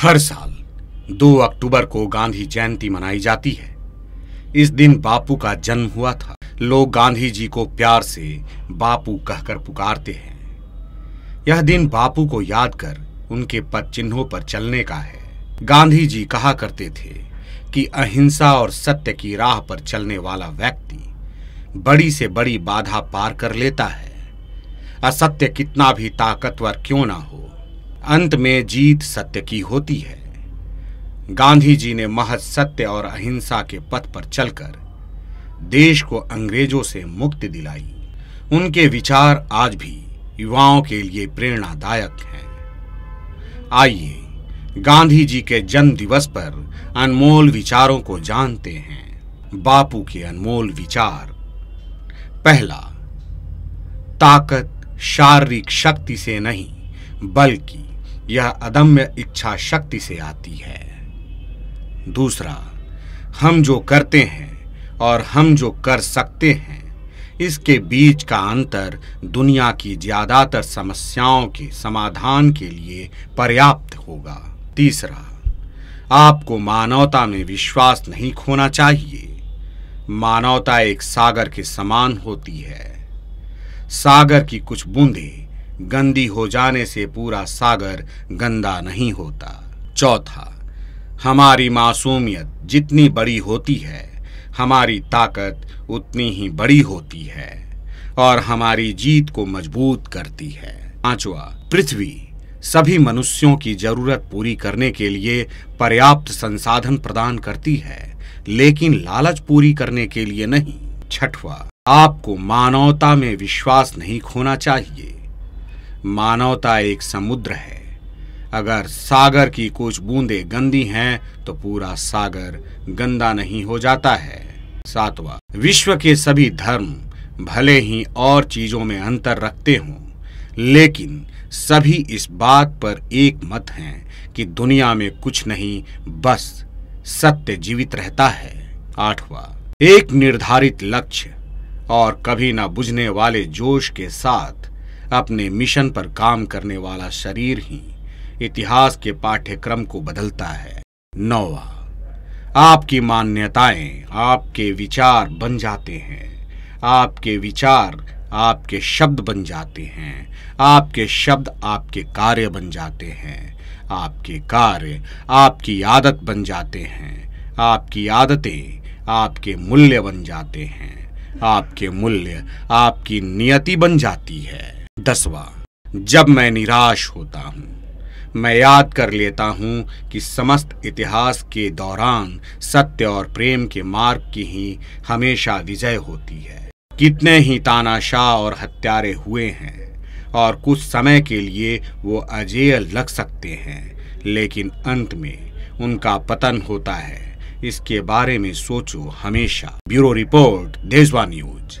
हर साल 2 अक्टूबर को गांधी जयंती मनाई जाती है इस दिन बापू का जन्म हुआ था लोग गांधी जी को प्यार से बापू कहकर पुकारते हैं यह दिन बापू को याद कर उनके पद चिन्हों पर चलने का है गांधी जी कहा करते थे कि अहिंसा और सत्य की राह पर चलने वाला व्यक्ति बड़ी से बड़ी बाधा पार कर लेता है असत्य कितना भी ताकतवर क्यों ना हो अंत में जीत सत्य की होती है गांधी जी ने महज सत्य और अहिंसा के पथ पर चलकर देश को अंग्रेजों से मुक्ति दिलाई उनके विचार आज भी युवाओं के लिए प्रेरणादायक हैं आइए गांधी जी के जन्म दिवस पर अनमोल विचारों को जानते हैं बापू के अनमोल विचार पहला ताकत शारीरिक शक्ति से नहीं बल्कि यह अदम्य इच्छा शक्ति से आती है दूसरा हम जो करते हैं और हम जो कर सकते हैं इसके बीच का अंतर दुनिया की ज्यादातर समस्याओं के समाधान के लिए पर्याप्त होगा तीसरा आपको मानवता में विश्वास नहीं खोना चाहिए मानवता एक सागर के समान होती है सागर की कुछ बूंदें गंदी हो जाने से पूरा सागर गंदा नहीं होता चौथा हमारी मासूमियत जितनी बड़ी होती है हमारी ताकत उतनी ही बड़ी होती है और हमारी जीत को मजबूत करती है पांचवा पृथ्वी सभी मनुष्यों की जरूरत पूरी करने के लिए पर्याप्त संसाधन प्रदान करती है लेकिन लालच पूरी करने के लिए नहीं छठवा आपको मानवता में विश्वास नहीं खोना चाहिए मानवता एक समुद्र है अगर सागर की कुछ बूंदें गंदी हैं तो पूरा सागर गंदा नहीं हो जाता है सातवां विश्व के सभी धर्म भले ही और चीजों में अंतर रखते हों लेकिन सभी इस बात पर एक मत हैं कि दुनिया में कुछ नहीं बस सत्य जीवित रहता है आठवां एक निर्धारित लक्ष्य और कभी ना बुझने वाले जोश के साथ अपने मिशन पर काम करने वाला शरीर ही इतिहास के पाठ्यक्रम को बदलता है नौवा आपकी मान्यताएं आपके विचार बन जाते हैं आपके विचार आपके शब्द बन जाते हैं आपके शब्द आपके कार्य बन जाते हैं आपके कार्य आपकी आदत बन जाते हैं आपकी आदतें आपके मूल्य बन जाते हैं आपके मूल्य आपकी नियति बन जाती है दसवा जब मैं निराश होता हूं मैं याद कर लेता हूं कि समस्त इतिहास के दौरान सत्य और प्रेम के मार्ग की ही हमेशा विजय होती है कितने ही तानाशाह और हत्यारे हुए हैं और कुछ समय के लिए वो अजेय लग सकते हैं लेकिन अंत में उनका पतन होता है इसके बारे में सोचो हमेशा ब्यूरो रिपोर्ट देशवा न्यूज़